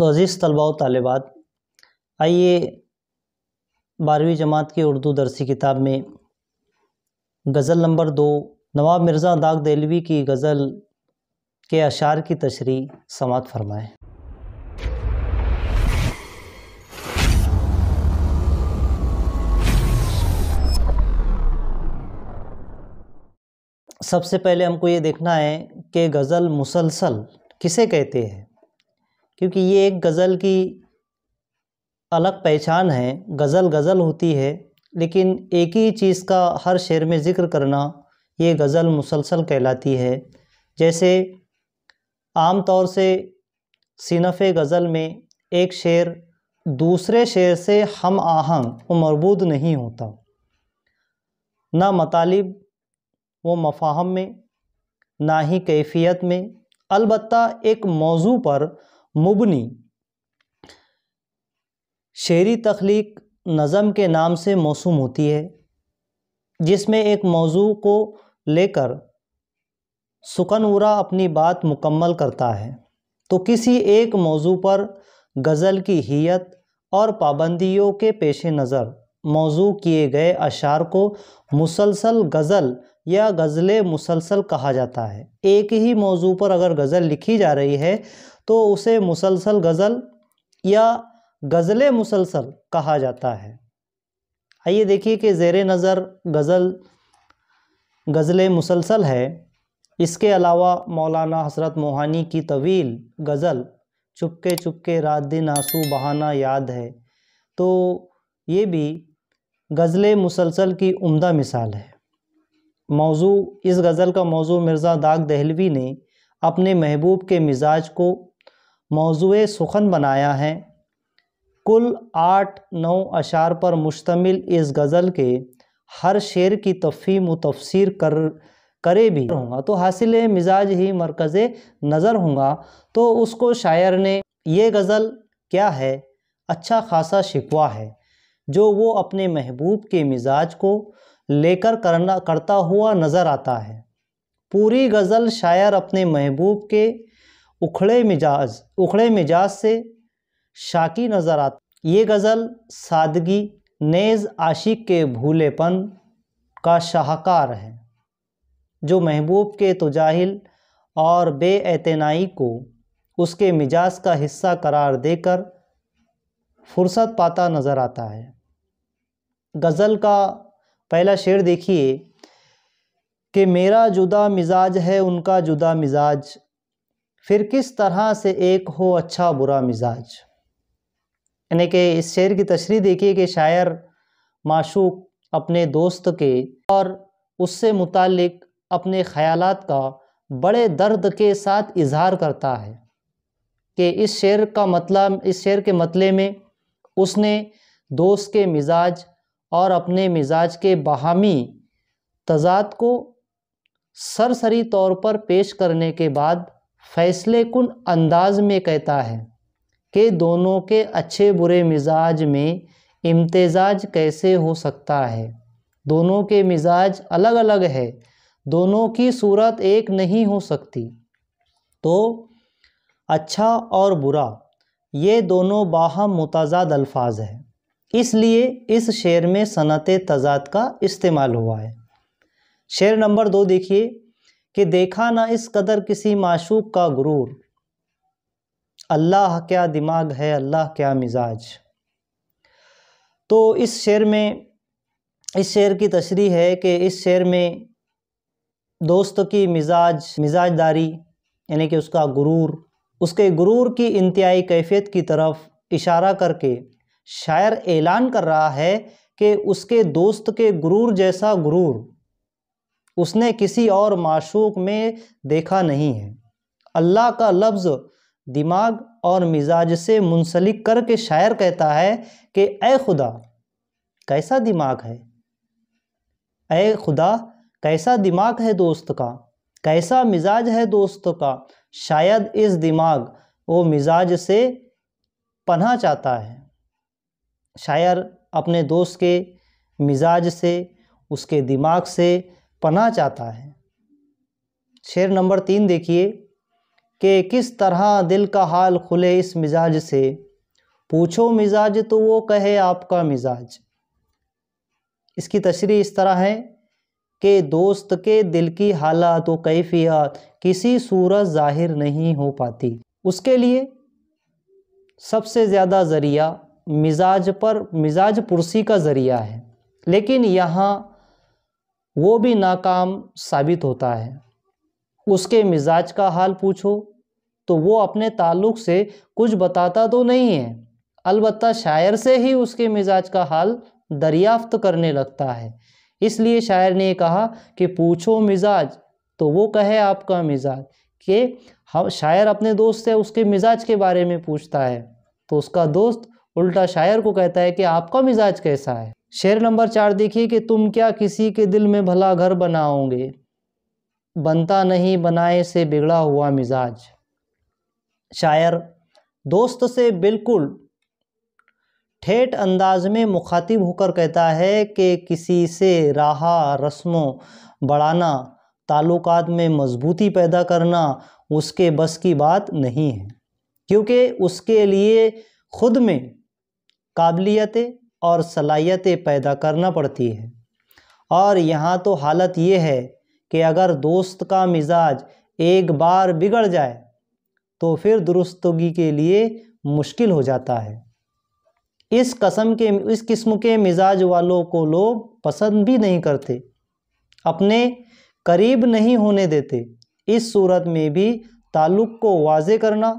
तो अज़ीज़ तलबा तलबात आइए बारहवीं जमात की उर्दू दरसी किताब में गज़ल नंबर दो नवाब मिर्ज़ा दाग देलवी की गज़ल के अशार की तशरी समात फरमाएँ सबसे पहले हमको ये देखना है कि गज़ल मुसलसल किसे कहते हैं क्योंकि ये एक गज़ल की अलग पहचान है गज़ल गज़ल होती है लेकिन एक ही चीज़ का हर शेर में ज़िक्र करना ये गज़ल मुसलसल कहलाती है जैसे आम तौर से सिनफ़ गज़ल में एक शेर दूसरे शेर से हम आहंग व मरबूद नहीं होता ना मतालिब व मफाहम में ना ही कैफियत में अलबत्ता एक मौजू पर मुबनी शेरी तख्लीक नज़म के नाम से मौसम होती है जिसमें एक मौजू को लेकर सुकनवरा अपनी बात मुकम्मल करता है तो किसी एक मौजू पर गज़ल की हीत और पाबंदियों के पेश नज़र मौजू किए गए अशार को मुसलसल गज़ल या गज़ल मुसलसल कहा जाता है एक ही मौजू पर अगर गज़ल लिखी जा रही है तो उसे मुसलसल गज़ल या गज़ल मुसलसल कहा जाता है आइए देखिए कि ज़ेर नज़र गज़ल गज़ल मुसलसल है इसके अलावा मौलाना हसरत मोहानी की तवील गज़ल चुपके चुपके रात दिन आंसू बहाना याद है तो ये भी गज़ल मुसलसल की उम्दा मिसाल है मौजू इस गज़ल का मौजू मिर्ज़ा दाग दहलवी ने अपने महबूब के मिजाज को मौजू सुखन बनाया है कुल आठ नौ अशार पर मुश्तमिल इस गज़ल के हर शेर की तफ़ीम व तफसर कर करे भी होंगे तो हासिल मिजाज ही मरकज़ नज़र होंगे तो उसको शायर ने ये गज़ल क्या है अच्छा खासा शिकवा है जो वो अपने महबूब के मिजाज को लेकर करना करता हुआ नज़र आता है पूरी गज़ल शायर अपने महबूब के उखड़े मिजाज उखड़े मिजाज से शाकी नज़र आता ये गज़ल सादगी नेज़ आशिक के भूलेपन का शाहकार है जो महबूब के तो जाहिल और बेएतनाई को उसके मिजाज का हिस्सा करार देकर फुर्सत पाता नज़र आता है गज़ल का पहला शेर देखिए कि मेरा जुदा मिजाज है उनका जुदा मिजाज फिर किस तरह से एक हो अच्छा बुरा मिजाज यानी कि इस शेर की तशरी देखिए कि शायर माशूक अपने दोस्त के और उससे मुतक अपने ख्याल का बड़े दर्द के साथ इजहार करता है कि इस शेर का मतलब इस शेर के मतले में उसने दोस्त के मिजाज और अपने मिजाज के बहामी तजाद को सरसरी तौर पर पेश करने के बाद फैसले कन अंदाज में कहता है कि दोनों के अच्छे बुरे मिजाज में इम्तजाज कैसे हो सकता है दोनों के मिजाज अलग अलग है दोनों की सूरत एक नहीं हो सकती तो अच्छा और बुरा ये दोनों बाहम मुताजाद अल्फाज है इसलिए इस शेर में सनत तजाद का इस्तेमाल हुआ है शेर नंबर दो देखिए कि देखा ना इस कदर किसी माशूक का गुरूर अल्लाह क्या दिमाग है अल्लाह क्या मिजाज तो इस शेर में इस शेर की तशरी है कि इस शेर में दोस्त की मिजाज मिजाजदारी यानी कि उसका गुरूर उसके गुरूर की इंतहाई कैफियत की तरफ इशारा करके शायर ऐलान कर रहा है कि उसके दोस्त के गुरूर जैसा गुरूर उसने किसी और माशूक में देखा नहीं है अल्लाह का लफ्ज़ दिमाग और मिजाज से मुंसलिक करके शायर कहता है कि ए खुदा कैसा दिमाग है ए खुदा कैसा दिमाग है दोस्त का कैसा मिजाज है दोस्त का शायद इस दिमाग वो मिजाज से पन्हा चाहता है शायर अपने दोस्त के मिजाज से उसके दिमाग से पना चाहता है शेर नंबर तीन देखिए कि किस तरह दिल का हाल खुले इस मिजाज से पूछो मिजाज तो वो कहे आपका मिजाज इसकी तशरी इस तरह है कि दोस्त के दिल की हालात व कैफियत किसी सूरत ज़ाहिर नहीं हो पाती उसके लिए सबसे ज़्यादा ज़रिया मिजाज पर मिजाज पुरसी का ज़रिया है लेकिन यहाँ वो भी नाकाम साबित होता है उसके मिजाज का हाल पूछो तो वो अपने ताल्लुक से कुछ बताता तो नहीं है अलबत् शायर से ही उसके मिजाज का हाल दरियाफ्त करने लगता है इसलिए शायर ने कहा कि पूछो मिजाज तो वो कहे आपका मिजाज कि शायर अपने दोस्त से उसके मिजाज के बारे में पूछता है तो उसका दोस्त उल्टा शायर को कहता है कि आपका मिजाज कैसा है शेर नंबर चार देखिए कि तुम क्या किसी के दिल में भला घर बनाओगे बनता नहीं बनाए से बिगड़ा हुआ मिजाज शायर दोस्त से बिल्कुल ठेठ अंदाज में मुखातिब होकर कहता है कि किसी से राह रस्मों बढ़ाना ताल्लुकात में मजबूती पैदा करना उसके बस की बात नहीं है क्योंकि उसके लिए ख़ुद में काबिलियत और सलाहियतें पैदा करना पड़ती है और यहाँ तो हालत ये है कि अगर दोस्त का मिजाज एक बार बिगड़ जाए तो फिर दुरुस्तगी के लिए मुश्किल हो जाता है इस कसम के इस किस्म के मिजाज वालों को लोग पसंद भी नहीं करते अपने करीब नहीं होने देते इस सूरत में भी ताल्लुक़ को वाजे करना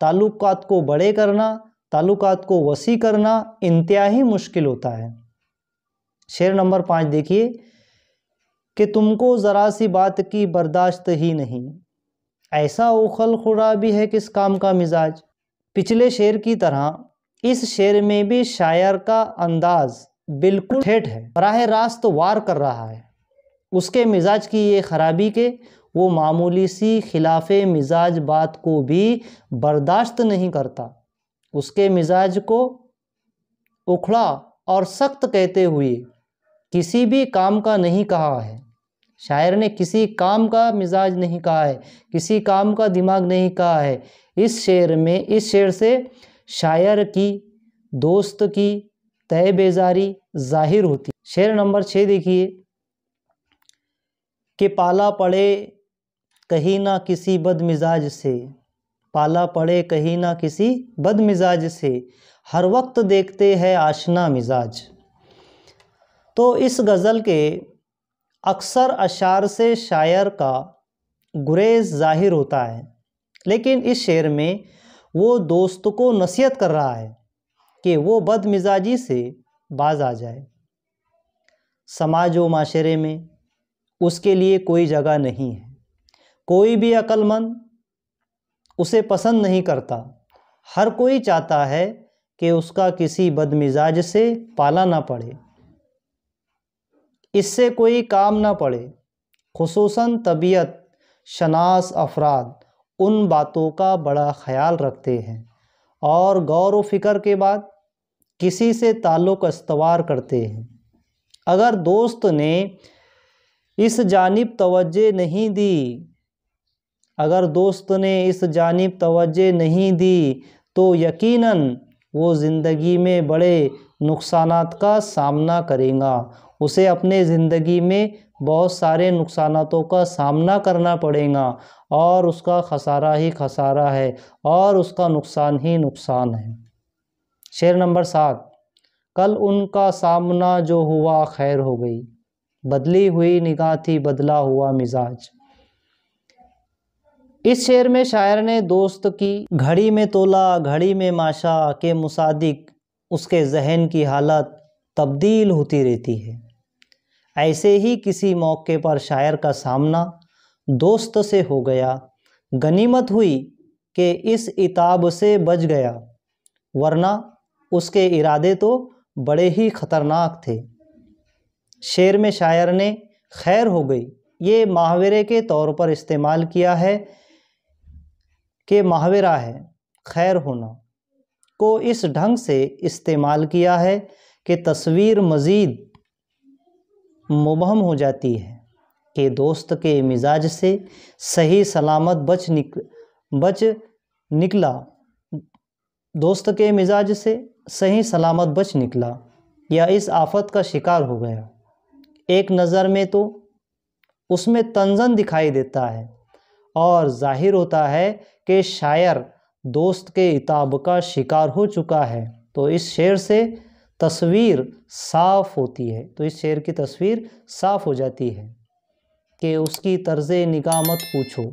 ताल्लुकात को बड़े करना तालुकात को वसी करना ही मुश्किल होता है शेर नंबर पाँच देखिए कि तुमको ज़रा सी बात की बर्दाश्त ही नहीं ऐसा उखल खुरा भी है किस काम का मिजाज पिछले शेर की तरह इस शेर में भी शायर का अंदाज़ बिल्कुल ठेठ है बरह रास्त वार कर रहा है उसके मिजाज की ये ख़राबी के वो मामूली सी खिलाफ मिजाज बात को भी बर्दाश्त नहीं करता उसके मिजाज को उखड़ा और सख्त कहते हुए किसी भी काम का नहीं कहा है शायर ने किसी काम का मिजाज नहीं कहा है किसी काम का दिमाग नहीं कहा है इस शेर में इस शेर से शायर की दोस्त की तय बेजारी जाहिर होती शेर नंबर छः देखिए कि पाला पड़े कहीं ना किसी बदमिजाज से पाला पड़े कहीं ना किसी बदमिजाज से हर वक्त देखते हैं आशना मिजाज तो इस गज़ल के अक्सर अशार से शायर का गुरेज ज़ाहिर होता है लेकिन इस शेर में वो दोस्त को नसीहत कर रहा है कि वो बदमिजाजी से बाज आ जाए समाज व माशरे में उसके लिए कोई जगह नहीं है कोई भी अक्लमंद उसे पसंद नहीं करता हर कोई चाहता है कि उसका किसी बदमिजाज से पाला ना पड़े इससे कोई काम ना पड़े खसूस तबीयत शनास अफराद उन बातों का बड़ा ख्याल रखते हैं और गौर व फिक्र के बाद किसी से ताल्लुक़ इस्तवार करते हैं अगर दोस्त ने इस जानब तवज्जे नहीं दी अगर दोस्त ने इस जानब तवज्जो नहीं दी तो यकीनन वो ज़िंदगी में बड़े नुकसान का सामना करेगा उसे अपने ज़िंदगी में बहुत सारे नुकसानों का सामना करना पड़ेगा और उसका खसारा ही खसारा है और उसका नुकसान ही नुकसान है शेर नंबर सात कल उनका सामना जो हुआ खैर हो गई बदली हुई निगाह थी बदला हुआ मिजाज इस शेर में शायर ने दोस्त की घड़ी में तोला घड़ी में माशा के मुसादिक उसके जहन की हालत तब्दील होती रहती है ऐसे ही किसी मौके पर शायर का सामना दोस्त से हो गया गनीमत हुई कि इस इताब से बच गया वरना उसके इरादे तो बड़े ही ख़तरनाक थे शेर में शायर ने खैर हो गई ये महावरे के तौर पर इस्तेमाल किया है के मुहावरा है खैर होना को इस ढंग से इस्तेमाल किया है कि तस्वीर मज़ीद मुबहम हो जाती है कि दोस्त के मिजाज से सही सलामत बच निक बच निकला दोस्त के मिजाज से सही सलामत बच निकला या इस आफत का शिकार हो गया एक नज़र में तो उसमें तंजन दिखाई देता है और जाहिर होता है कि शायर दोस्त के इताब का शिकार हो चुका है तो इस शेर से तस्वीर साफ होती है तो इस शेर की तस्वीर साफ हो जाती है कि उसकी तर्ज निगाह मत पूछो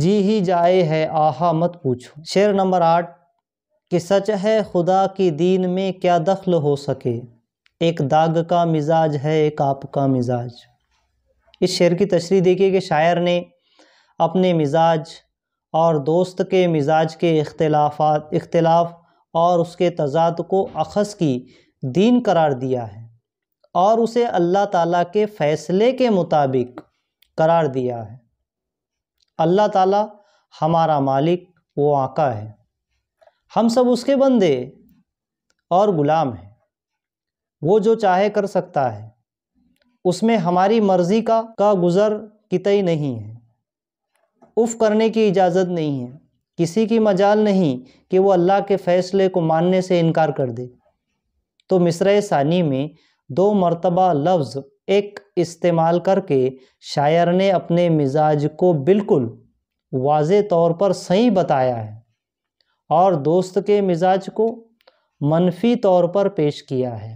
जी ही जाए है आहा मत पूछो शेर नंबर आठ कि सच है खुदा की दीन में क्या दखल हो सके एक दाग का मिजाज है एक आप का मिजाज इस शेर की तशरी देखिए कि शायर ने अपने मिजाज और दोस्त के मिजाज के अख्तिलाफ़ इख्तलाफ और उसके तजाद को अखस की दीन करार दिया है और उसे अल्लाह ताला के फ़ैसले के मुताबिक करार दिया है अल्लाह ताला हमारा मालिक वो आका है हम सब उसके बंदे और ग़ुलाम हैं वो जो चाहे कर सकता है उसमें हमारी मर्ज़ी का का गुज़र कितई नहीं है उफ़ करने की इजाज़त नहीं है किसी की मजाल नहीं कि वो अल्लाह के फ़ैसले को मानने से इनकार कर दे तो मिसर सानी में दो मरतबा लफ्ज़ एक इस्तेमाल करके शायर ने अपने मिजाज को बिल्कुल वाज तौर पर सही बताया है और दोस्त के मिजाज को मनफी तौर पर पेश किया है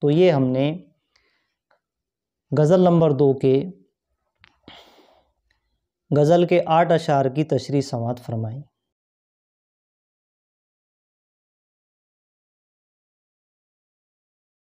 तो ये हमने गज़ल नंबर दो के गज़ल के आठ अशार की तशरी समात फरमाई